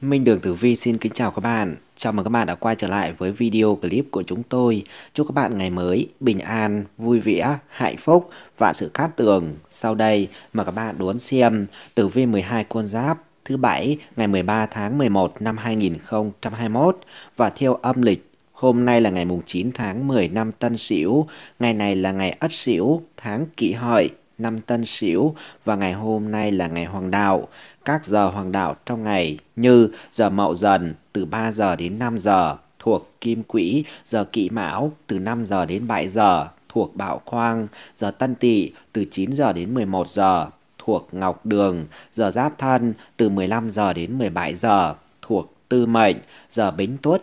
Minh Đường Tử Vi xin kính chào các bạn. Chào mừng các bạn đã quay trở lại với video clip của chúng tôi. Chúc các bạn ngày mới bình an, vui vẻ, hạnh phúc và sự cát tường. Sau đây mà các bạn đón xem Tử Vi 12 con giáp thứ bảy ngày 13 tháng 11 năm 2021 và theo âm lịch Hôm nay là ngày mùng 9 tháng 10 năm Tân Sửu, ngày này là ngày Ất Sửu, tháng Kỷ Hợi, năm Tân Sửu và ngày hôm nay là ngày Hoàng đạo. Các giờ Hoàng đạo trong ngày như giờ Mậu Dần từ 3 giờ đến 5 giờ thuộc Kim Quỹ, giờ Kỵ Mão từ 5 giờ đến 7 giờ thuộc Bảo Khoang, giờ Tân Tỵ từ 9 giờ đến 11 giờ thuộc Ngọc Đường, giờ Giáp Thân từ 15 giờ đến 17 giờ thuộc Tư Mệnh, giờ Bính Tuất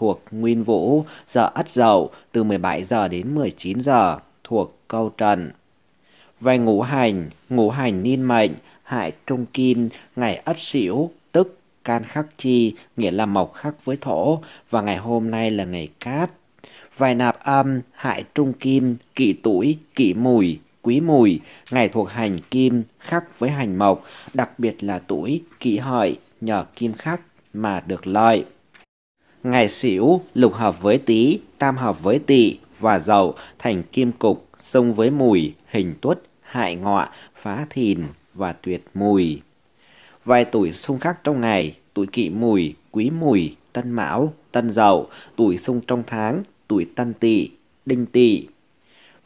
thuộc Nguyên Vũ, giờ Ất Dậu từ 17 giờ đến 19 giờ thuộc Câu Trần. Về ngũ hành, ngũ hành niên mệnh, hại trung kim, ngày Ất Sửu tức can khắc chi, nghĩa là mộc khắc với thổ và ngày hôm nay là ngày cát. Vài nạp âm, hại trung kim, kỷ tuổi, kỷ mùi, quý mùi, ngày thuộc hành kim khắc với hành mộc, đặc biệt là tuổi kỷ hợi nhờ kim khắc mà được lợi. Ngày xỉu lục hợp với tý, tam hợp với tỵ và dậu thành kim cục, xông với mùi, hình tuất, hại ngọ, phá thìn và tuyệt mùi. Vài tuổi xung khắc trong ngày, tuổi kỵ mùi, quý mùi, tân mão, tân dậu, tuổi xung trong tháng, tuổi tân tỵ, đinh tỵ.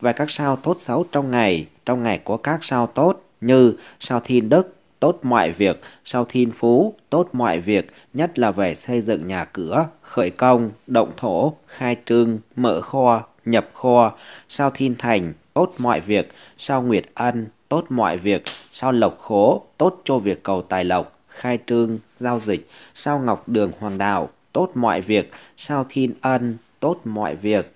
Và các sao tốt xấu trong ngày, trong ngày có các sao tốt như sao thiên đức, tốt mọi việc, sau thiên phú, tốt mọi việc, nhất là về xây dựng nhà cửa, khởi công, động thổ, khai trương, mở kho, nhập kho, sau thiên thành, tốt mọi việc, sau nguyệt ân, tốt mọi việc, sau lộc khố, tốt cho việc cầu tài lộc, khai trương, giao dịch, sau ngọc đường hoàng đạo, tốt mọi việc, sau thiên ân, tốt mọi việc,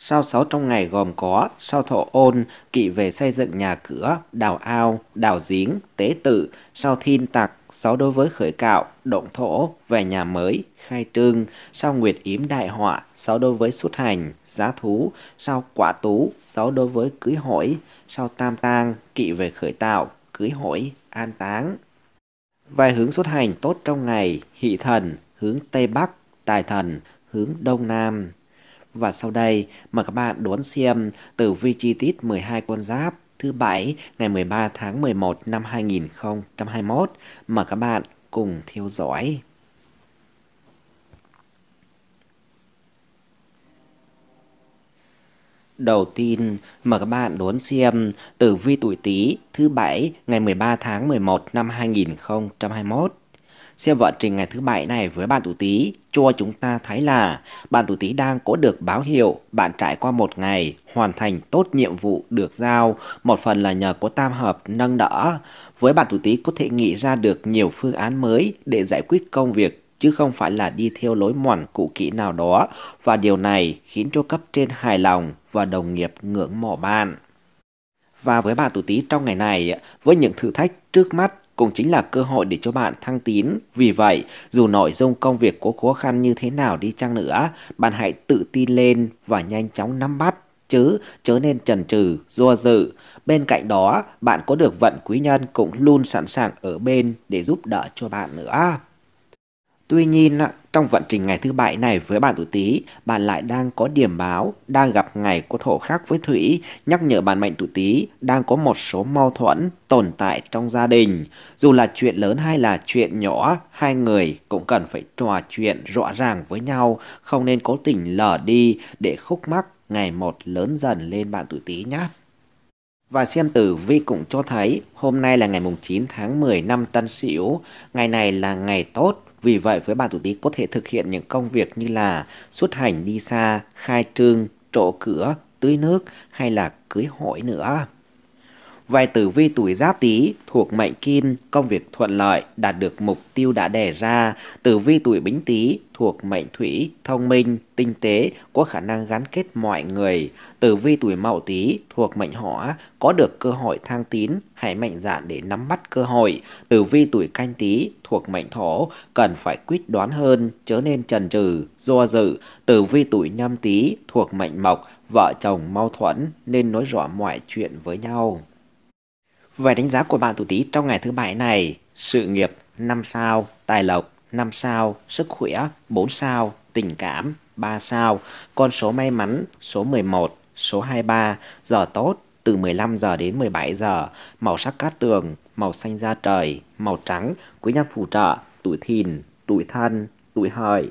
Sao sáu trong ngày gồm có sao Thổ ôn, kỵ về xây dựng nhà cửa, đào ao, đào giếng, tế tự, sao thiên tặc, sáu đối với khởi cạo, động thổ, về nhà mới, khai trương, sao nguyệt yếm đại họa, sáu đối với xuất hành, giá thú, sao quả tú, sáu đối với cưới hỏi, sao tam tang, kỵ về khởi tạo, cưới hỏi, an táng. Vài hướng xuất hành tốt trong ngày, hỷ thần, hướng Tây Bắc, tài thần, hướng Đông Nam và sau đây mời các bạn đón xem tử vi chi tiết 12 con giáp thứ Bảy ngày 13 tháng 11 năm 2021. Mời các bạn cùng theo dõi. Đầu tiên, mời các bạn đón xem tử vi tuổi Tý thứ Bảy ngày 13 tháng 11 năm 2021. Xem vận trình ngày thứ bảy này với bạn tuổi Tý cho chúng ta thấy là bạn tuổi Tý đang có được báo hiệu bạn trải qua một ngày hoàn thành tốt nhiệm vụ được giao, một phần là nhờ có tam hợp nâng đỡ. Với bạn tuổi Tý có thể nghĩ ra được nhiều phương án mới để giải quyết công việc chứ không phải là đi theo lối mòn cũ kỹ nào đó và điều này khiến cho cấp trên hài lòng và đồng nghiệp ngưỡng mộ bạn. Và với bạn tuổi Tý trong ngày này, với những thử thách trước mắt cũng chính là cơ hội để cho bạn thăng tiến Vì vậy, dù nội dung công việc có khó khăn như thế nào đi chăng nữa, bạn hãy tự tin lên và nhanh chóng nắm bắt chứ chớ nên chần chừ do dự bên cạnh đó bạn có được vận quý nhân cũng luôn sẵn sàng ở bên để giúp đỡ cho bạn nữa Tuy nhiên, trong vận trình ngày thứ bảy này với bạn tuổi Tý, bạn lại đang có điểm báo, đang gặp ngày có thổ khác với Thủy, nhắc nhở bạn mệnh tuổi Tý đang có một số mâu thuẫn tồn tại trong gia đình. Dù là chuyện lớn hay là chuyện nhỏ, hai người cũng cần phải trò chuyện rõ ràng với nhau, không nên cố tình lờ đi để khúc mắc ngày một lớn dần lên bạn tuổi Tý nhé. Và xem tử vi cũng cho thấy hôm nay là ngày mùng 9 tháng 10 năm Tân Sửu, ngày này là ngày tốt. Vì vậy với bạn tuổi Tý có thể thực hiện những công việc như là xuất hành đi xa, khai trương, trộ cửa, tưới nước hay là cưới hỏi nữa. Vài tử vi tuổi giáp tý thuộc mệnh kim, công việc thuận lợi, đạt được mục tiêu đã đề ra. Tử vi tuổi bính tý thuộc mệnh thủy, thông minh, tinh tế, có khả năng gắn kết mọi người. Tử vi tuổi mậu tý thuộc mệnh hỏa, có được cơ hội thăng tín, hãy mạnh dạn để nắm bắt cơ hội. Tử vi tuổi canh tý thuộc mệnh thổ, cần phải quyết đoán hơn, chớ nên chần chừ, do dự. Tử vi tuổi nhâm tý thuộc mệnh mộc, vợ chồng mâu thuẫn nên nói rõ mọi chuyện với nhau. Về đánh giá của bạn tuổi Tý trong ngày thứ bảy này, sự nghiệp 5 sao, tài lộc 5 sao, sức khỏe 4 sao, tình cảm 3 sao, con số may mắn số 11, số 23, giờ tốt từ 15 giờ đến 17 giờ, màu sắc cát tường, màu xanh da trời, màu trắng, quý nhân phù trợ, tuổi thìn, tuổi thân, tuổi hợi.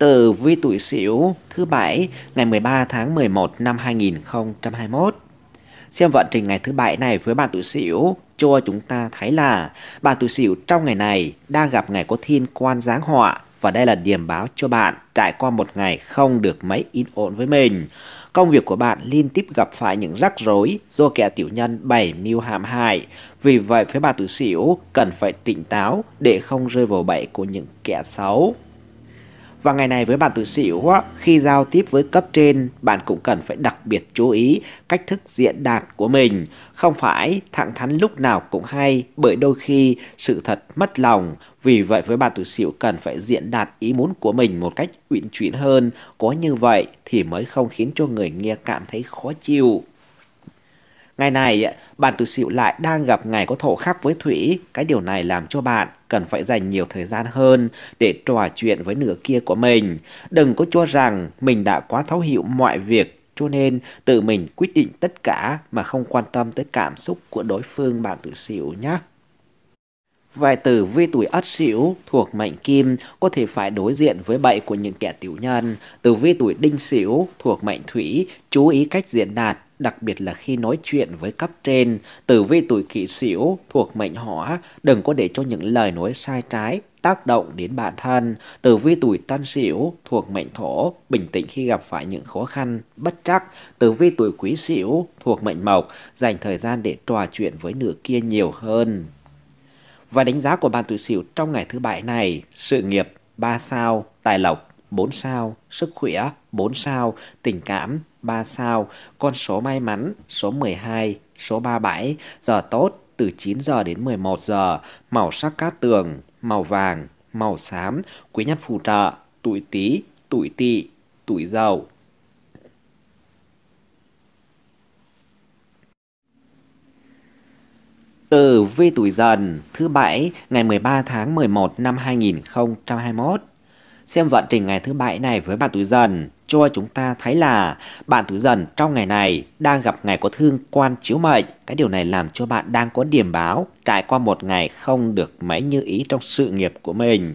từ Vi Tuổi Sửu thứ Bảy ngày 13 tháng 11 năm 2021. Xem vận trình ngày thứ Bảy này với bạn Tuổi Sửu cho chúng ta thấy là bạn Tuổi Sửu trong ngày này đang gặp ngày có thiên quan giáng họa và đây là điểm báo cho bạn trải qua một ngày không được mấy yên ổn với mình. Công việc của bạn liên tiếp gặp phải những rắc rối do kẻ tiểu nhân bày mưu hãm hại. Vì vậy, phía bạn tuổi xỉu cần phải tỉnh táo để không rơi vào bẫy của những kẻ xấu. Và ngày này với bạn tự xỉu, khi giao tiếp với cấp trên, bạn cũng cần phải đặc biệt chú ý cách thức diễn đạt của mình. Không phải thẳng thắn lúc nào cũng hay, bởi đôi khi sự thật mất lòng. Vì vậy với bạn tự xỉu cần phải diễn đạt ý muốn của mình một cách uyển chuyển hơn. Có như vậy thì mới không khiến cho người nghe cảm thấy khó chịu. Ngày này, bạn tuổi sửu lại đang gặp ngày có thổ khắc với Thủy. Cái điều này làm cho bạn cần phải dành nhiều thời gian hơn để trò chuyện với nửa kia của mình. Đừng có cho rằng mình đã quá thấu hiểu mọi việc cho nên tự mình quyết định tất cả mà không quan tâm tới cảm xúc của đối phương bạn tuổi sửu nhé. Vài tử vi tuổi ất sửu thuộc mệnh kim có thể phải đối diện với bậy của những kẻ tiểu nhân. Tử vi tuổi đinh sửu thuộc mệnh thủy chú ý cách diễn đạt đặc biệt là khi nói chuyện với cấp trên, tử vi tuổi kỷ sửu thuộc mệnh hỏa, đừng có để cho những lời nói sai trái tác động đến bản thân. Tử vi tuổi Tân Sửu thuộc mệnh Thổ, bình tĩnh khi gặp phải những khó khăn, bất trắc. Tử vi tuổi Quý Sửu thuộc mệnh Mộc, dành thời gian để trò chuyện với nửa kia nhiều hơn. Và đánh giá của bạn tuổi Sửu trong ngày thứ bảy này, sự nghiệp 3 sao, tài lộc 4 sao, sức khỏe 4 sao, tình cảm 3 sao, con số may mắn, số 12, số 37, giờ tốt từ 9 giờ đến 11 giờ, màu sắc cát tường, màu vàng, màu xám, quý nhân phù trợ, tuổi tí, tuổi tỵ, tuổi dậu. Từ vi tuổi dần thứ bảy ngày 13 tháng 11 năm 2021. Xem vận trình ngày thứ bảy này với bạn tuổi dần cho chúng ta thấy là bạn tuổi dần trong ngày này đang gặp ngày có thương quan chiếu mệnh. Cái điều này làm cho bạn đang có điểm báo trải qua một ngày không được mấy như ý trong sự nghiệp của mình.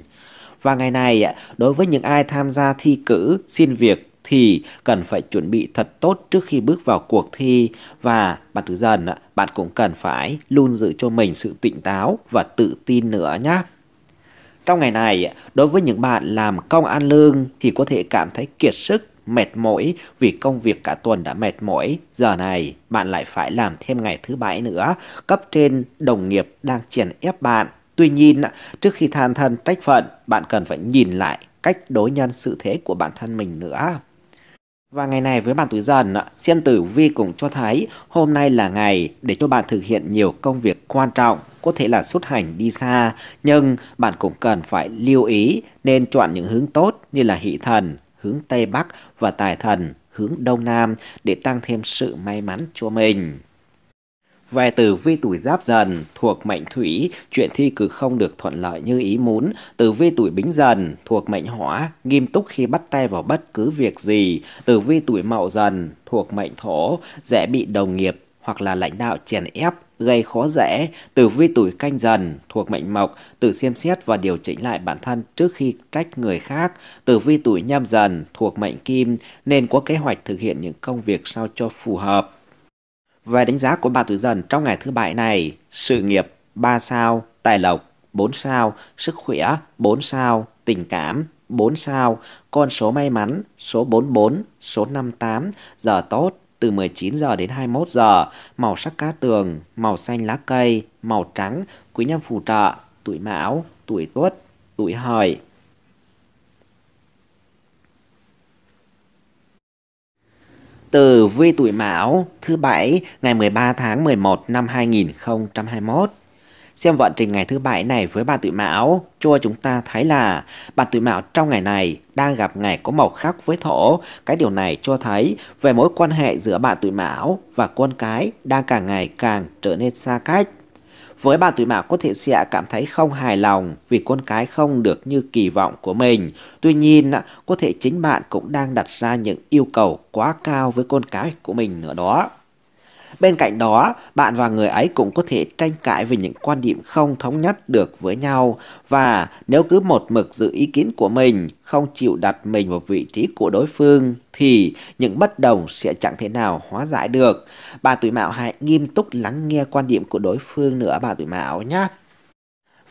Và ngày này, đối với những ai tham gia thi cử, xin việc thì cần phải chuẩn bị thật tốt trước khi bước vào cuộc thi và bạn thứ dần bạn cũng cần phải luôn giữ cho mình sự tỉnh táo và tự tin nữa nhé. Trong ngày này, đối với những bạn làm công ăn lương thì có thể cảm thấy kiệt sức, mệt mỏi vì công việc cả tuần đã mệt mỏi. Giờ này, bạn lại phải làm thêm ngày thứ bảy nữa. Cấp trên, đồng nghiệp đang chèn ép bạn. Tuy nhiên, trước khi than thân trách phận, bạn cần phải nhìn lại cách đối nhân sự thế của bản thân mình nữa. Và ngày này với bạn tuổi dần, Siên Tử Vi cũng cho thấy hôm nay là ngày để cho bạn thực hiện nhiều công việc quan trọng, có thể là xuất hành đi xa, nhưng bạn cũng cần phải lưu ý nên chọn những hướng tốt như là hỷ thần, hướng Tây Bắc và tài thần, hướng Đông Nam để tăng thêm sự may mắn cho mình. Về tử vi tuổi giáp dần thuộc mệnh thủy, chuyện thi cử không được thuận lợi như ý muốn. Tử vi tuổi bính dần thuộc mệnh hỏa, nghiêm túc khi bắt tay vào bất cứ việc gì. Tử vi tuổi mậu dần thuộc mệnh thổ, dễ bị đồng nghiệp hoặc là lãnh đạo chèn ép gây khó dễ, tử vi tuổi canh dần thuộc mệnh mộc, tự xem xét và điều chỉnh lại bản thân trước khi trách người khác. Tử vi tuổi nhâm dần thuộc mệnh kim nên có kế hoạch thực hiện những công việc sao cho phù hợp. Về đánh giá của bà tuổi dần trong ngày thứ bảy này, sự nghiệp 3 sao, tài lộc 4 sao, sức khỏe 4 sao, tình cảm 4 sao, con số may mắn số 44, số 58, giờ tốt từ 19 giờ đến 21 giờ, màu sắc cá tường, màu xanh lá cây, màu trắng, quý nhân phù trợ, tuổi mão, tuổi tuất, tuổi hợi. tử vi tuổi Mão thứ Bảy ngày 13 tháng 11 năm 2021. Xem vận trình ngày thứ Bảy này với bạn tuổi Mão, cho chúng ta thấy là bạn tuổi Mão trong ngày này đang gặp ngày có màu khác với thổ. Cái điều này cho thấy về mối quan hệ giữa bạn tuổi Mão và con cái đang càng ngày càng trở nên xa cách. Với bà tuổi mão có thể sẽ cảm thấy không hài lòng vì con cái không được như kỳ vọng của mình. Tuy nhiên, có thể chính bạn cũng đang đặt ra những yêu cầu quá cao với con cái của mình nữa đó. Bên cạnh đó, bạn và người ấy cũng có thể tranh cãi về những quan điểm không thống nhất được với nhau và nếu cứ một mực giữ ý kiến của mình, không chịu đặt mình vào vị trí của đối phương thì những bất đồng sẽ chẳng thể nào hóa giải được. bà tuổi mão hãy nghiêm túc lắng nghe quan điểm của đối phương nữa bà tuổi mão nhé.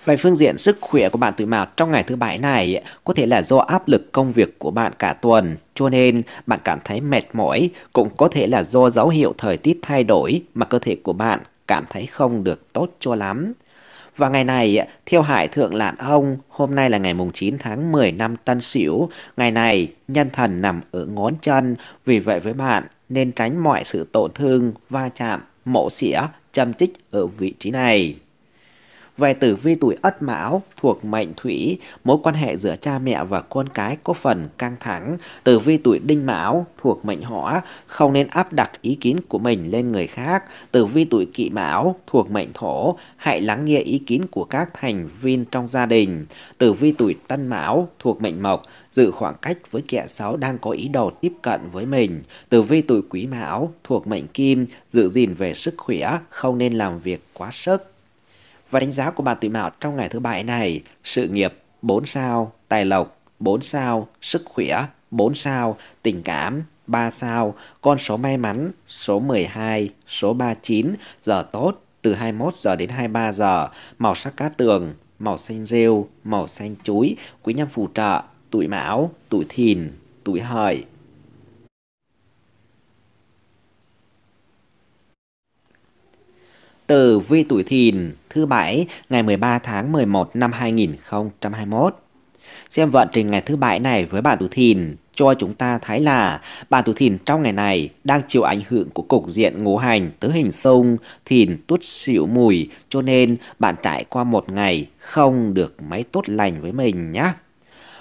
Về phương diện sức khỏe của bạn tuổi Mão trong ngày thứ bảy này có thể là do áp lực công việc của bạn cả tuần, cho nên bạn cảm thấy mệt mỏi, cũng có thể là do dấu hiệu thời tiết thay đổi mà cơ thể của bạn cảm thấy không được tốt cho lắm. Và ngày này, theo Hải Thượng Lạn Ông, hôm nay là ngày mùng 9 tháng 10 năm Tân Sửu, ngày này nhân thần nằm ở ngón chân, vì vậy với bạn nên tránh mọi sự tổn thương, va chạm, mổ xỉa, châm chích ở vị trí này. Về tử vi tuổi Ất Mão thuộc mệnh Thủy, mối quan hệ giữa cha mẹ và con cái có phần căng thẳng. Tử vi tuổi Đinh Mão thuộc mệnh Hỏa, không nên áp đặt ý kiến của mình lên người khác. Tử vi tuổi Kỵ Mão thuộc mệnh Thổ, hãy lắng nghe ý kiến của các thành viên trong gia đình. Tử vi tuổi Tân Mão thuộc mệnh Mộc, giữ khoảng cách với kẻ xấu đang có ý đồ tiếp cận với mình. Tử vi tuổi Quý Mão thuộc mệnh Kim, giữ gìn về sức khỏe, không nên làm việc quá sức. Và đánh giá của bạn tuổi mão trong ngày thứ bảy này, sự nghiệp 4 sao, tài lộc 4 sao, sức khỏe 4 sao, tình cảm 3 sao, con số may mắn số 12, số 39, giờ tốt từ 21 giờ đến 23 giờ, màu sắc cá tường, màu xanh rêu, màu xanh chuối, quý nhân phù trợ, tuổi mão, tuổi thìn, tuổi hợi. từ vi tuổi thìn thứ Bảy ngày 13 tháng 11 năm 2021. Xem vận trình ngày thứ Bảy này với bạn tuổi thìn cho chúng ta thấy là bạn tuổi thìn trong ngày này đang chịu ảnh hưởng của cục diện ngũ hành tứ hình sông thìn tuất xỉu mùi cho nên bạn trải qua một ngày không được mấy tốt lành với mình nhé.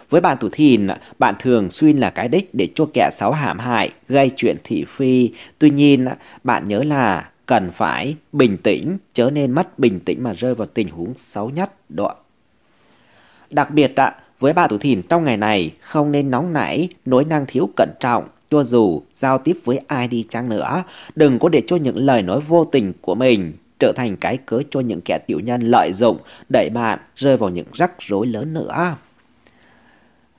Với bạn tuổi thìn, bạn thường suy là cái đích để cho kẻ xấu hãm hại, gây chuyện thị phi. Tuy nhiên, bạn nhớ là cần phải bình tĩnh, chớ nên mất bình tĩnh mà rơi vào tình huống xấu nhất đó. Đặc biệt ạ, với bạn tuổi thìn trong ngày này không nên nóng nảy, nối năng thiếu cẩn trọng, cho dù giao tiếp với ai đi chăng nữa, đừng có để cho những lời nói vô tình của mình trở thành cái cớ cho những kẻ tiểu nhân lợi dụng đẩy bạn rơi vào những rắc rối lớn nữa.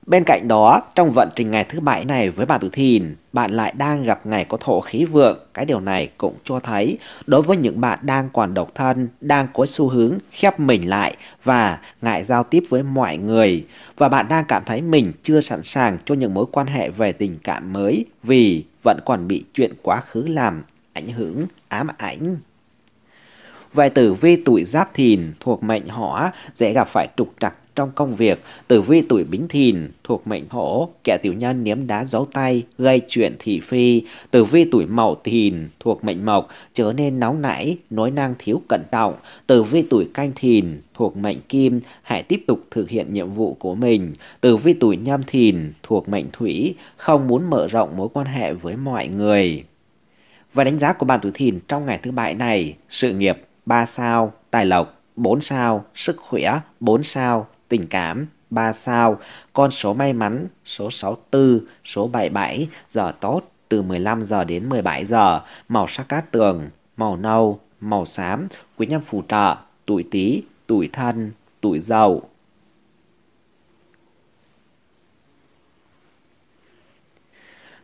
Bên cạnh đó, trong vận trình ngày thứ bảy này với bạn Tử Thìn, bạn lại đang gặp ngày có thổ khí vượng. Cái điều này cũng cho thấy đối với những bạn đang còn độc thân, đang có xu hướng khép mình lại và ngại giao tiếp với mọi người. Và bạn đang cảm thấy mình chưa sẵn sàng cho những mối quan hệ về tình cảm mới vì vẫn còn bị chuyện quá khứ làm ảnh hưởng ám ảnh. Về tử vi tuổi giáp thìn thuộc mệnh hỏa dễ gặp phải trục trặc trong công việc, tử vi tuổi bính thìn thuộc mệnh hổ, kẻ tiểu nhân ném đá giấu tay, gây chuyện thị phi, tử vi tuổi mậu thìn thuộc mệnh mộc, trở nên nóng nảy, nói năng thiếu cẩn trọng, tử vi tuổi canh thìn thuộc mệnh kim, hãy tiếp tục thực hiện nhiệm vụ của mình, tử vi tuổi nhâm thìn thuộc mệnh thủy, không muốn mở rộng mối quan hệ với mọi người. Và đánh giá của bạn tuổi thìn trong ngày thứ bảy này, sự nghiệp 3 sao, tài lộc 4 sao, sức khỏe 4 sao, tình cảm 3 sao, con số may mắn số 64, số 77, giờ tốt từ 15 giờ đến 17 giờ, màu sắc cát tường, màu nâu, màu xám, quý nhân phù trợ, tuổi Tý, tuổi Thân, tuổi Dậu.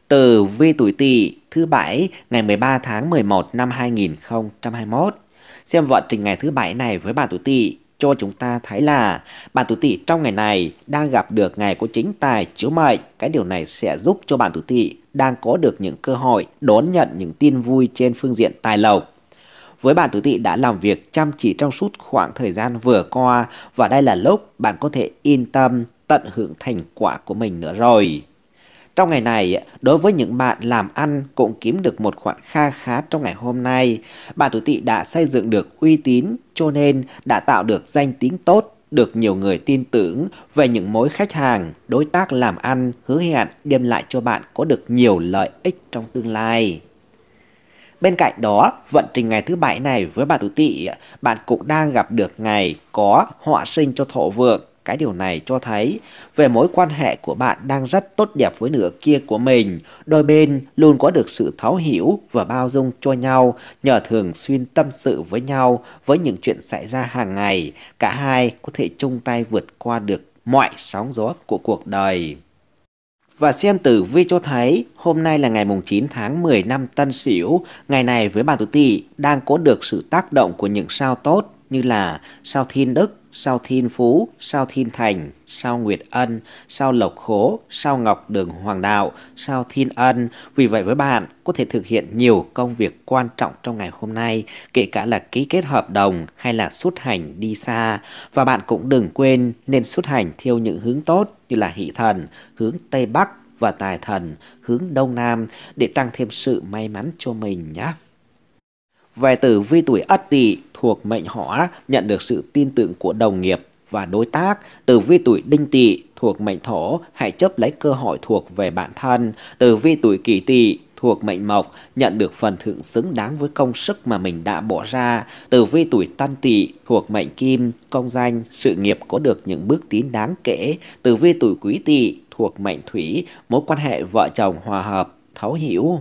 từ vi tuổi Tỵ thứ bảy ngày 13 tháng 11 năm 2021. Xem vận trình ngày thứ bảy này với bà tuổi Tỵ cho chúng ta thấy là bạn tuổi tỵ trong ngày này đang gặp được ngày của chính tài chiếu mệnh. Cái điều này sẽ giúp cho bạn tuổi tỵ đang có được những cơ hội đón nhận những tin vui trên phương diện tài lộc. Với bạn tuổi tỵ đã làm việc chăm chỉ trong suốt khoảng thời gian vừa qua và đây là lúc bạn có thể yên tâm tận hưởng thành quả của mình nữa rồi. Trong ngày này, đối với những bạn làm ăn cũng kiếm được một khoản kha khá trong ngày hôm nay, bạn tuổi tỵ đã xây dựng được uy tín cho nên đã tạo được danh tiếng tốt được nhiều người tin tưởng về những mối khách hàng, đối tác làm ăn hứa hẹn đem lại cho bạn có được nhiều lợi ích trong tương lai. Bên cạnh đó, vận trình ngày thứ bảy này với bà tuổi tỵ, bạn cũng đang gặp được ngày có họa sinh cho thổ vượng cái điều này cho thấy về mối quan hệ của bạn đang rất tốt đẹp với nửa kia của mình. Đôi bên luôn có được sự thấu hiểu và bao dung cho nhau nhờ thường xuyên tâm sự với nhau với những chuyện xảy ra hàng ngày. Cả hai có thể chung tay vượt qua được mọi sóng gió của cuộc đời. Và xem tử vi cho thấy hôm nay là ngày mùng 9 tháng 10 năm Tân Sửu, ngày này với bạn tuổi Tỵ đang có được sự tác động của những sao tốt như là sao Thiên Đức, sao Thiên Phú, sao Thiên Thành, sao Nguyệt Ân, sao Lộc Khố, sao Ngọc Đường Hoàng Đạo, sao Thiên Ân. Vì vậy với bạn có thể thực hiện nhiều công việc quan trọng trong ngày hôm nay, kể cả là ký kết hợp đồng hay là xuất hành đi xa. Và bạn cũng đừng quên nên xuất hành theo những hướng tốt như là hỷ thần, hướng Tây Bắc và tài thần, hướng Đông Nam để tăng thêm sự may mắn cho mình nhé. Về tử vi tuổi Ất Tỵ thuộc mệnh Hỏa nhận được sự tin tưởng của đồng nghiệp và đối tác, tử vi tuổi Đinh Tỵ thuộc mệnh Thổ hãy chấp lấy cơ hội thuộc về bản thân, tử vi tuổi Kỷ Tỵ thuộc mệnh Mộc nhận được phần thưởng xứng đáng với công sức mà mình đã bỏ ra, tử vi tuổi Tân Tỵ thuộc mệnh Kim, công danh, sự nghiệp có được những bước tiến đáng kể, tử vi tuổi Quý Tỵ thuộc mệnh Thủy, mối quan hệ vợ chồng hòa hợp, thấu hiểu.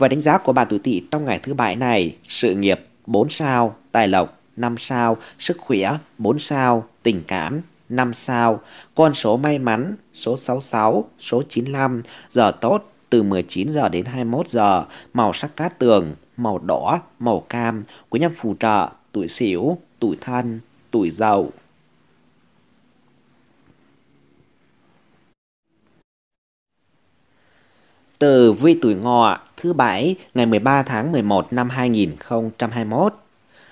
Và đánh giá của bạn tuổi Tỵ trong ngày thứ bảy này, sự nghiệp 4 sao, tài lộc 5 sao, sức khỏe 4 sao, tình cảm 5 sao, con số may mắn số 66, số 95, giờ tốt từ 19 giờ đến 21 giờ, màu sắc cát tường, màu đỏ, màu cam, quý nhân phù trợ, tuổi xỉu, tuổi thân, tuổi giàu. Từ vi tuổi ngọ thứ Bảy ngày 13 tháng 11 năm 2021.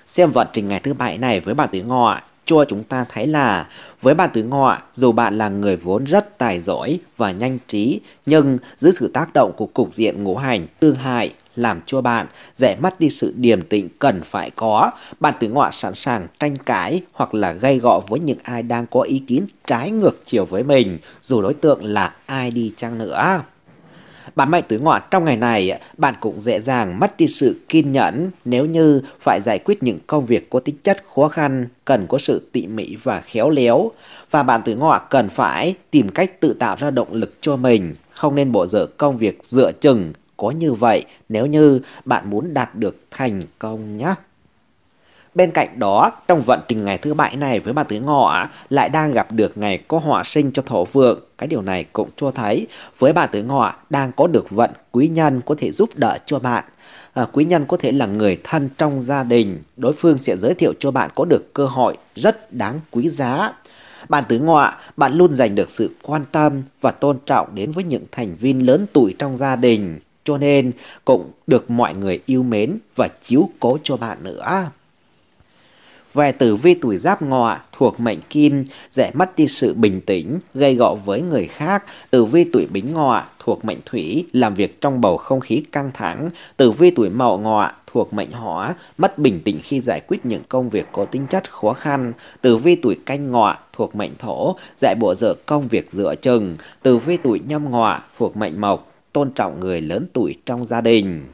Xem vận trình ngày thứ Bảy này với bạn tuổi ngọ cho chúng ta thấy là với bạn tuổi ngọ dù bạn là người vốn rất tài giỏi và nhanh trí nhưng dưới sự tác động của cục diện ngũ hành tương hại làm cho bạn dễ mất đi sự điềm tĩnh cần phải có. Bạn tuổi ngọ sẵn sàng tranh cãi hoặc là gây gọ với những ai đang có ý kiến trái ngược chiều với mình, dù đối tượng là ai đi chăng nữa. Bán mạnh tuổi ngọ trong ngày này, bạn cũng dễ dàng mất đi sự kiên nhẫn nếu như phải giải quyết những công việc có tính chất khó khăn, cần có sự tỉ mỉ và khéo léo. Và bạn tuổi ngọ cần phải tìm cách tự tạo ra động lực cho mình, không nên bỏ dở công việc dựa chừng. Có như vậy nếu như bạn muốn đạt được thành công nhé. Bên cạnh đó, trong vận trình ngày thứ bảy này với bà tứ ngọ lại đang gặp được ngày có họa sinh cho thổ vượng. Cái điều này cũng cho thấy với bà tứ ngọ đang có được vận quý nhân có thể giúp đỡ cho bạn. À, quý nhân có thể là người thân trong gia đình, đối phương sẽ giới thiệu cho bạn có được cơ hội rất đáng quý giá. Bạn tứ ngọ, bạn luôn dành được sự quan tâm và tôn trọng đến với những thành viên lớn tuổi trong gia đình, cho nên cũng được mọi người yêu mến và chiếu cố cho bạn nữa. Về tử vi tuổi giáp ngọ thuộc mệnh kim, dễ mất đi sự bình tĩnh, gây gọ với người khác. Tử vi tuổi bính ngọ thuộc mệnh thủy, làm việc trong bầu không khí căng thẳng. Tử vi tuổi mậu ngọ thuộc mệnh hỏa, mất bình tĩnh khi giải quyết những công việc có tính chất khó khăn. Tử vi tuổi canh ngọ thuộc mệnh thổ, dạy bộ dở công việc dựa chừng. Tử vi tuổi nhâm ngọ thuộc mệnh mộc, tôn trọng người lớn tuổi trong gia đình.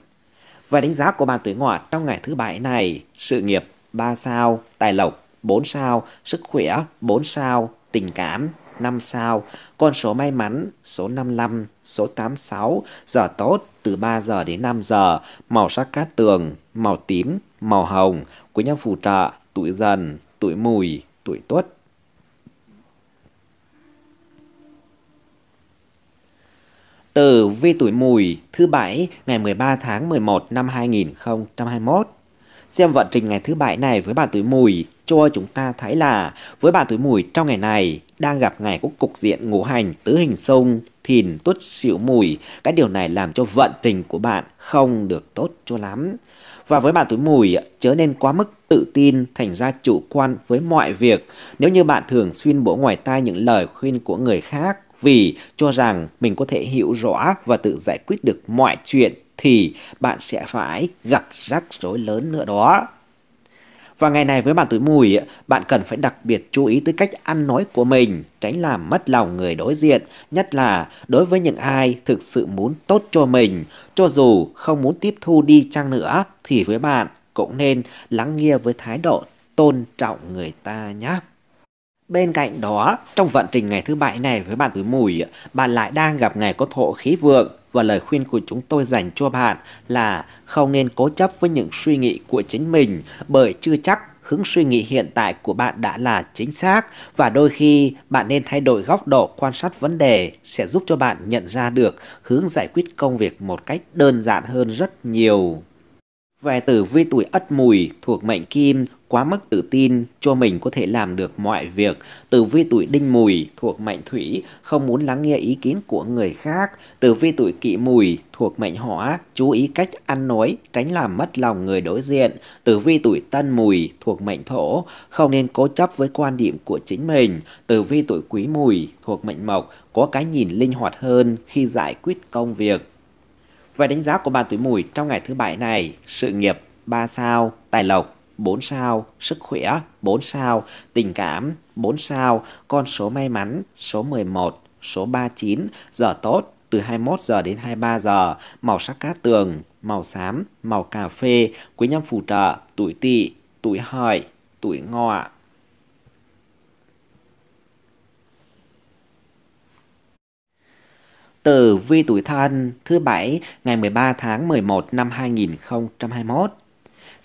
Và đánh giá của bạn tuổi ngọ trong ngày thứ bảy này, sự nghiệp 3 sao, tài lộc 4 sao, sức khỏe 4 sao, tình cảm 5 sao, con số may mắn số 55, số 86, giờ tốt từ 3 giờ đến 5 giờ, màu sắc cát tường, màu tím, màu hồng, quý nhân phù trợ, tuổi dần, tuổi mùi, tuổi tuất. từ vi tuổi mùi thứ bảy ngày 13 tháng 11 năm 2021 Xem vận trình ngày thứ bảy này với bà tuổi mùi cho chúng ta thấy là với bà tuổi mùi trong ngày này đang gặp ngày có cục diện ngũ hành tứ hình sông thìn tuất xỉu mùi cái điều này làm cho vận trình của bạn không được tốt cho lắm và với bạn tuổi mùi chớ nên quá mức tự tin thành ra chủ quan với mọi việc nếu như bạn thường xuyên bổ ngoài tai những lời khuyên của người khác vì cho rằng mình có thể hiểu rõ và tự giải quyết được mọi chuyện thì bạn sẽ phải gặp rắc rối lớn nữa đó. Và ngày này với bạn tuổi mùi, bạn cần phải đặc biệt chú ý tới cách ăn nói của mình, tránh làm mất lòng người đối diện, nhất là đối với những ai thực sự muốn tốt cho mình, cho dù không muốn tiếp thu đi chăng nữa thì với bạn cũng nên lắng nghe với thái độ tôn trọng người ta nhé. Bên cạnh đó, trong vận trình ngày thứ bảy này với bạn tuổi mùi, bạn lại đang gặp ngày có thổ khí vượng, và lời khuyên của chúng tôi dành cho bạn là không nên cố chấp với những suy nghĩ của chính mình bởi chưa chắc hướng suy nghĩ hiện tại của bạn đã là chính xác và đôi khi bạn nên thay đổi góc độ quan sát vấn đề sẽ giúp cho bạn nhận ra được hướng giải quyết công việc một cách đơn giản hơn rất nhiều. Về tử vi tuổi Ất Mùi thuộc mệnh Kim quá mức tự tin cho mình có thể làm được mọi việc. Tử vi tuổi đinh mùi thuộc mệnh thủy, không muốn lắng nghe ý kiến của người khác. Tử vi tuổi kỵ mùi thuộc mệnh hỏa, chú ý cách ăn nói, tránh làm mất lòng người đối diện. Tử vi tuổi tân mùi thuộc mệnh thổ, không nên cố chấp với quan điểm của chính mình. Tử vi tuổi quý mùi thuộc mệnh mộc, có cái nhìn linh hoạt hơn khi giải quyết công việc. Về đánh giá của bạn tuổi mùi trong ngày thứ bảy này, sự nghiệp 3 sao, tài lộc 4 sao, sức khỏe 4 sao, tình cảm 4 sao, con số may mắn số 11, số 39, giờ tốt từ 21 giờ đến 23 giờ, màu sắc cát tường, màu xám, màu cà phê, quý nhân phù trợ, tuổi tỵ, tuổi hợi, tuổi ngọ. từ vi tuổi thân thứ bảy ngày 13 tháng 11 năm 2021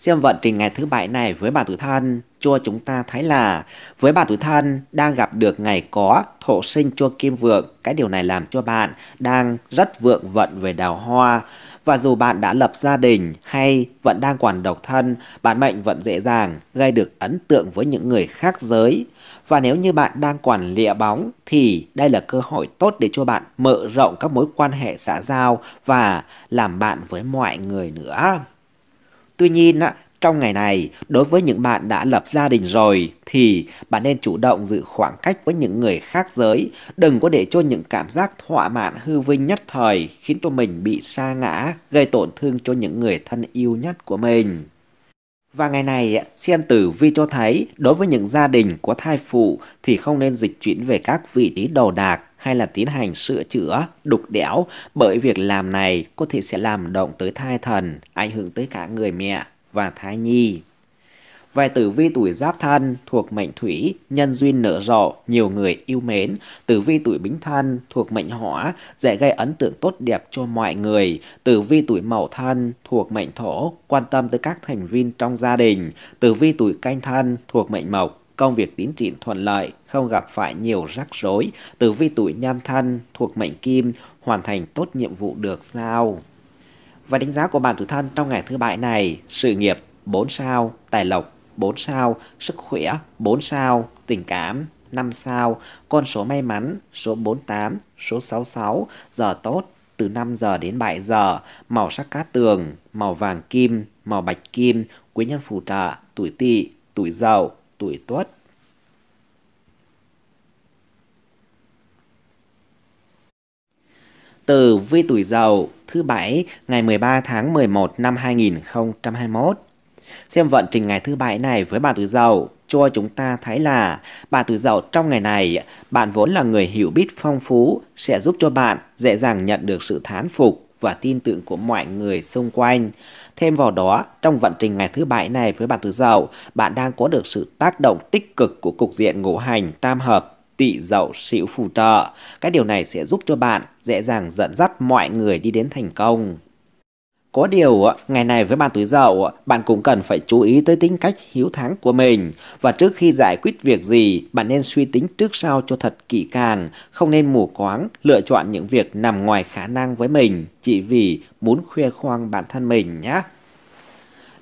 xem vận trình ngày thứ bảy này với bà tuổi thân cho chúng ta thấy là với bà tuổi thân đang gặp được ngày có thổ sinh cho kim vượng. Cái điều này làm cho bạn đang rất vượng vận về đào hoa. Và dù bạn đã lập gia đình hay vẫn đang còn độc thân, bạn mệnh vẫn dễ dàng gây được ấn tượng với những người khác giới. Và nếu như bạn đang quản lịa bóng thì đây là cơ hội tốt để cho bạn mở rộng các mối quan hệ xã giao và làm bạn với mọi người nữa. Tuy nhiên, trong ngày này, đối với những bạn đã lập gia đình rồi thì bạn nên chủ động giữ khoảng cách với những người khác giới, đừng có để cho những cảm giác thỏa mãn hư vinh nhất thời khiến cho mình bị sa ngã, gây tổn thương cho những người thân yêu nhất của mình. Và ngày này, xem tử vi cho thấy đối với những gia đình có thai phụ thì không nên dịch chuyển về các vị trí đầu đạc hay là tiến hành sửa chữa, đục đẽo bởi việc làm này có thể sẽ làm động tới thai thần, ảnh hưởng tới cả người mẹ và thai nhi. Vài tử vi tuổi giáp thân thuộc mệnh thủy, nhân duyên nở rộ, nhiều người yêu mến. Tử vi tuổi bính thân thuộc mệnh hỏa, dễ gây ấn tượng tốt đẹp cho mọi người. Tử vi tuổi mậu thân thuộc mệnh thổ, quan tâm tới các thành viên trong gia đình. Tử vi tuổi canh thân thuộc mệnh mộc, công việc tiến triển thuận lợi, không gặp phải nhiều rắc rối, tử vi tuổi nhâm thân thuộc mệnh kim, hoàn thành tốt nhiệm vụ được giao. Và đánh giá của bạn tuổi thân trong ngày thứ bảy này, sự nghiệp 4 sao, tài lộc 4 sao, sức khỏe 4 sao, tình cảm 5 sao, con số may mắn số 48, số 66, giờ tốt từ 5 giờ đến 7 giờ, màu sắc cát tường, màu vàng kim, màu bạch kim, quý nhân phù trợ, tuổi tỵ, tuổi dậu, tuổi tuất từ vi tuổi dậu thứ bảy ngày 13 tháng 11 năm 2021. Xem vận trình ngày thứ bảy này với bà tuổi dậu cho chúng ta thấy là bà tuổi dậu trong ngày này, bạn vốn là người hiểu biết phong phú sẽ giúp cho bạn dễ dàng nhận được sự thán phục và tin tưởng của mọi người xung quanh. Thêm vào đó, trong vận trình ngày thứ bảy này với bạn tứ dậu, bạn đang có được sự tác động tích cực của cục diện ngũ hành tam hợp tỵ dậu sửu phù trợ. Cái điều này sẽ giúp cho bạn dễ dàng dẫn dắt mọi người đi đến thành công. Có điều, ngày này với ban tuổi dậu, bạn cũng cần phải chú ý tới tính cách hiếu thắng của mình. Và trước khi giải quyết việc gì, bạn nên suy tính trước sau cho thật kỹ càng, không nên mù quáng, lựa chọn những việc nằm ngoài khả năng với mình, chỉ vì muốn khoe khoang bản thân mình nhé.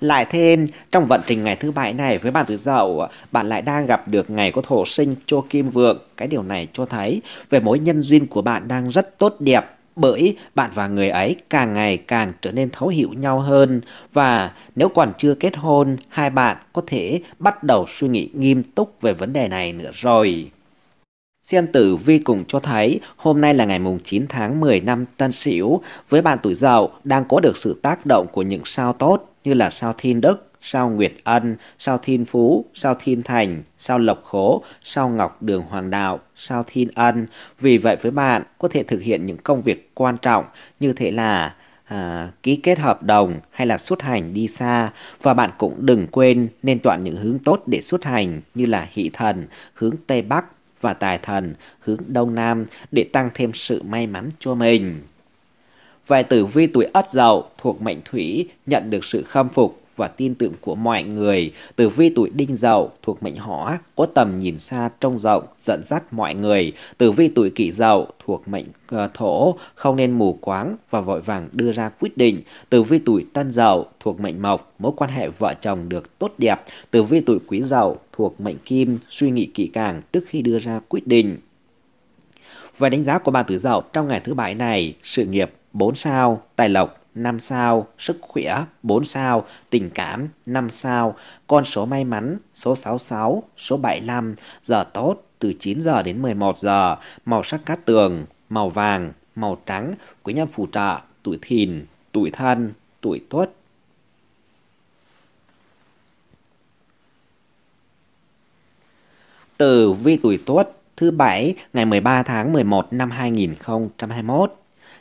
Lại thêm, trong vận trình ngày thứ bảy này với bạn tuổi dậu, bạn lại đang gặp được ngày có thổ sinh cho kim vượng. Cái điều này cho thấy về mối nhân duyên của bạn đang rất tốt đẹp bởi bạn và người ấy càng ngày càng trở nên thấu hiểu nhau hơn và nếu còn chưa kết hôn, hai bạn có thể bắt đầu suy nghĩ nghiêm túc về vấn đề này nữa rồi. Xem tử vi cùng cho thấy hôm nay là ngày mùng 9 tháng 10 năm Tân Sửu với bạn tuổi Dậu đang có được sự tác động của những sao tốt như là sao Thiên Đức, sao Nguyệt Ân, sao Thiên Phú, sao Thiên Thành, sao Lộc Khố, sao Ngọc Đường Hoàng Đạo, sao Thiên Ân. Vì vậy với bạn có thể thực hiện những công việc quan trọng như thế là à, ký kết hợp đồng hay là xuất hành đi xa và bạn cũng đừng quên nên chọn những hướng tốt để xuất hành như là hỷ thần hướng tây bắc và tài thần hướng đông nam để tăng thêm sự may mắn cho mình. Vài tử vi tuổi Ất Dậu thuộc mệnh Thủy nhận được sự khâm phục và tin tưởng của mọi người. Tử vi tuổi đinh dậu thuộc mệnh hỏa có tầm nhìn xa trông rộng, dẫn dắt mọi người. Tử vi tuổi kỷ dậu thuộc mệnh ờ, thổ không nên mù quáng và vội vàng đưa ra quyết định. Tử vi tuổi tân dậu thuộc mệnh mộc, mối quan hệ vợ chồng được tốt đẹp. Tử vi tuổi quý dậu thuộc mệnh kim, suy nghĩ kỹ càng trước khi đưa ra quyết định. Và đánh giá của bà tử dậu trong ngày thứ bảy này, sự nghiệp 4 sao, tài lộc 5 sao, sức khỏe 4 sao, tình cảm 5 sao, con số may mắn số 66, số 75, giờ tốt từ 9 giờ đến 11 giờ, màu sắc cát tường, màu vàng, màu trắng, quý nhân phù trợ, tuổi thìn, tuổi thân, tuổi tuất. Tử vi tuổi tuất thứ bảy ngày 13 tháng 11 năm 2021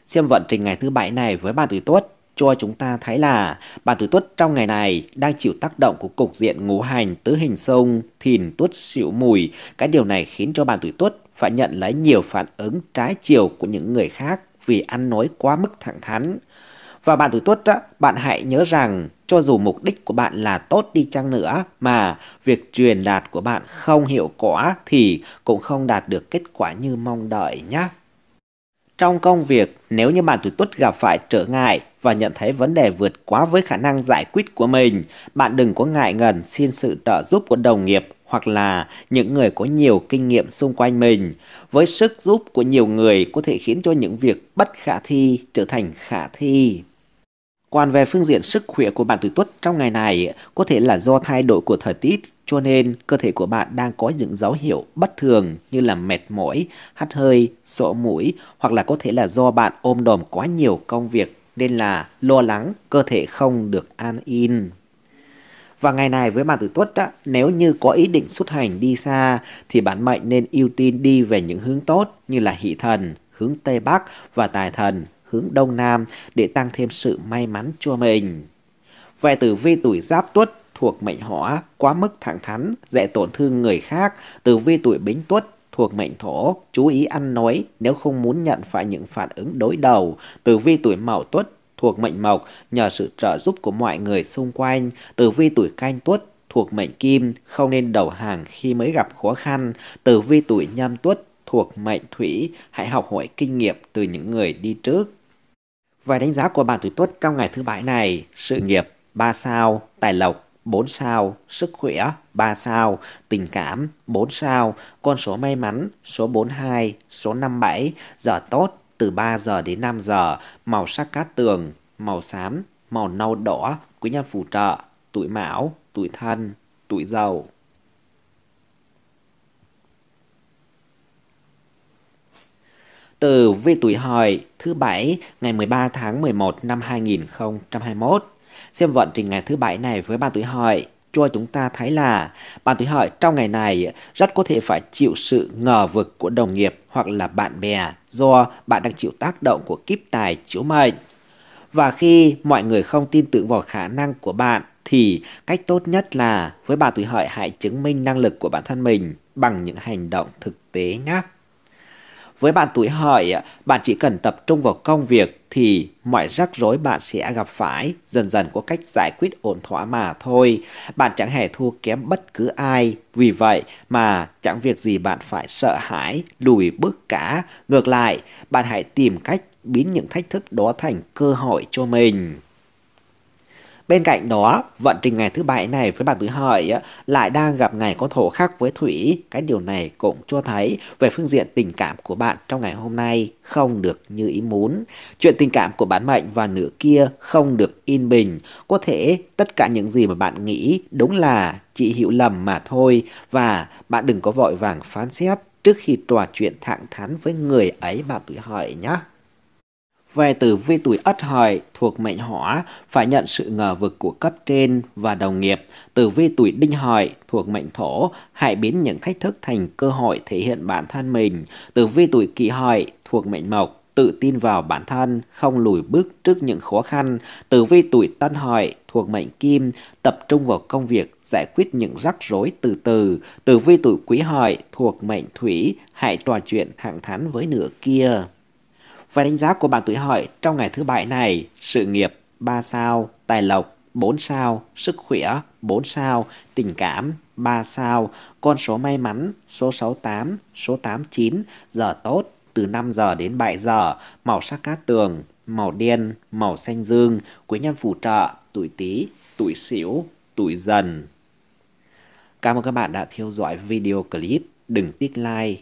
xem vận trình ngày thứ bảy này với bà tuổi tuất cho chúng ta thấy là bản tuổi tuất trong ngày này đang chịu tác động của cục diện ngũ hành tứ hình sông thìn tuất xỉu mùi cái điều này khiến cho bản tuổi tuất phải nhận lấy nhiều phản ứng trái chiều của những người khác vì ăn nói quá mức thẳng thắn và bạn tuổi tuất bạn hãy nhớ rằng cho dù mục đích của bạn là tốt đi chăng nữa mà việc truyền đạt của bạn không hiệu quả thì cũng không đạt được kết quả như mong đợi nhé trong công việc, nếu như bạn tuổi tuất gặp phải trở ngại và nhận thấy vấn đề vượt quá với khả năng giải quyết của mình, bạn đừng có ngại ngần xin sự trợ giúp của đồng nghiệp hoặc là những người có nhiều kinh nghiệm xung quanh mình. Với sức giúp của nhiều người có thể khiến cho những việc bất khả thi trở thành khả thi. Còn về phương diện sức khỏe của bạn tuổi Tuất trong ngày này có thể là do thay đổi của thời tiết cho nên, cơ thể của bạn đang có những dấu hiệu bất thường như là mệt mỏi, hắt hơi, sổ mũi hoặc là có thể là do bạn ôm đồm quá nhiều công việc nên là lo lắng, cơ thể không được an in. Và ngày này với bạn tử tuất á, nếu như có ý định xuất hành đi xa thì bạn mệnh nên ưu tiên đi về những hướng tốt như là hỷ thần, hướng Tây Bắc và tài thần, hướng Đông Nam để tăng thêm sự may mắn cho mình. Về tử vi tuổi giáp tuất thuộc mệnh hỏa quá mức thẳng thắn, dễ tổn thương người khác, tử vi tuổi bính tuất thuộc mệnh thổ, chú ý ăn nói nếu không muốn nhận phải những phản ứng đối đầu, tử vi tuổi mậu tuất thuộc mệnh mộc nhờ sự trợ giúp của mọi người xung quanh, tử vi tuổi canh tuất thuộc mệnh kim không nên đầu hàng khi mới gặp khó khăn, tử vi tuổi nhâm tuất thuộc mệnh thủy hãy học hỏi kinh nghiệm từ những người đi trước. Vài đánh giá của bạn tuổi tuất trong ngày thứ bảy này, sự nghiệp 3 sao, tài lộc 4 sao, sức khỏe 3 sao, tình cảm 4 sao, con số may mắn số 42, số 57, giờ tốt từ 3 giờ đến 5 giờ, màu sắc cát tường, màu xám, màu nâu đỏ, quý nhân phù trợ, tuổi mão, tuổi thân, tuổi dậu. Từ vị tuổi hợi thứ bảy ngày 13 tháng 11 năm 2021. Xem vận trình ngày thứ bảy này với ban tuổi hợi cho chúng ta thấy là bạn tuổi hợi trong ngày này rất có thể phải chịu sự ngờ vực của đồng nghiệp hoặc là bạn bè do bạn đang chịu tác động của kiếp tài chiếu mệnh. Và khi mọi người không tin tưởng vào khả năng của bạn thì cách tốt nhất là với bạn tuổi hợi hãy chứng minh năng lực của bản thân mình bằng những hành động thực tế nhé. Với bạn tuổi hợi, bạn chỉ cần tập trung vào công việc thì mọi rắc rối bạn sẽ gặp phải dần dần có cách giải quyết ổn thỏa mà thôi. Bạn chẳng hề thua kém bất cứ ai. Vì vậy mà chẳng việc gì bạn phải sợ hãi, lùi bước cả. Ngược lại, bạn hãy tìm cách biến những thách thức đó thành cơ hội cho mình. Bên cạnh đó, vận trình ngày thứ bảy này với bạn tuổi hợi lại đang gặp ngày có thổ khắc với thủy. Cái điều này cũng cho thấy về phương diện tình cảm của bạn trong ngày hôm nay không được như ý muốn. Chuyện tình cảm của bạn mệnh và nửa kia không được in bình. Có thể tất cả những gì mà bạn nghĩ đúng là chỉ hiểu lầm mà thôi và bạn đừng có vội vàng phán xét trước khi trò chuyện thẳng thắn với người ấy bạn tuổi hợi nhé về tử vi tuổi Ất Hợi thuộc mệnh Hỏa phải nhận sự ngờ vực của cấp trên và đồng nghiệp. Tử vi tuổi Đinh Hợi thuộc mệnh Thổ hãy biến những thách thức thành cơ hội thể hiện bản thân mình. Tử vi tuổi Kỷ Hợi thuộc mệnh Mộc tự tin vào bản thân, không lùi bước trước những khó khăn. Tử vi tuổi Tân Hợi thuộc mệnh Kim, tập trung vào công việc giải quyết những rắc rối từ từ. Tử vi tuổi Quý Hợi thuộc mệnh Thủy, hãy trò chuyện thẳng thắn với nửa kia. Và đánh giá của bạn tuổi hợi trong ngày thứ bảy này, sự nghiệp 3 sao, tài lộc 4 sao, sức khỏe 4 sao, tình cảm 3 sao, con số may mắn số 68, số 89, giờ tốt từ 5 giờ đến 7 giờ, màu sắc cát tường, màu đen, màu xanh dương, quý nhân phù trợ, tuổi Tý, tuổi Sửu, tuổi Dần. Cảm ơn các bạn đã theo dõi video clip. Đừng tiếc like,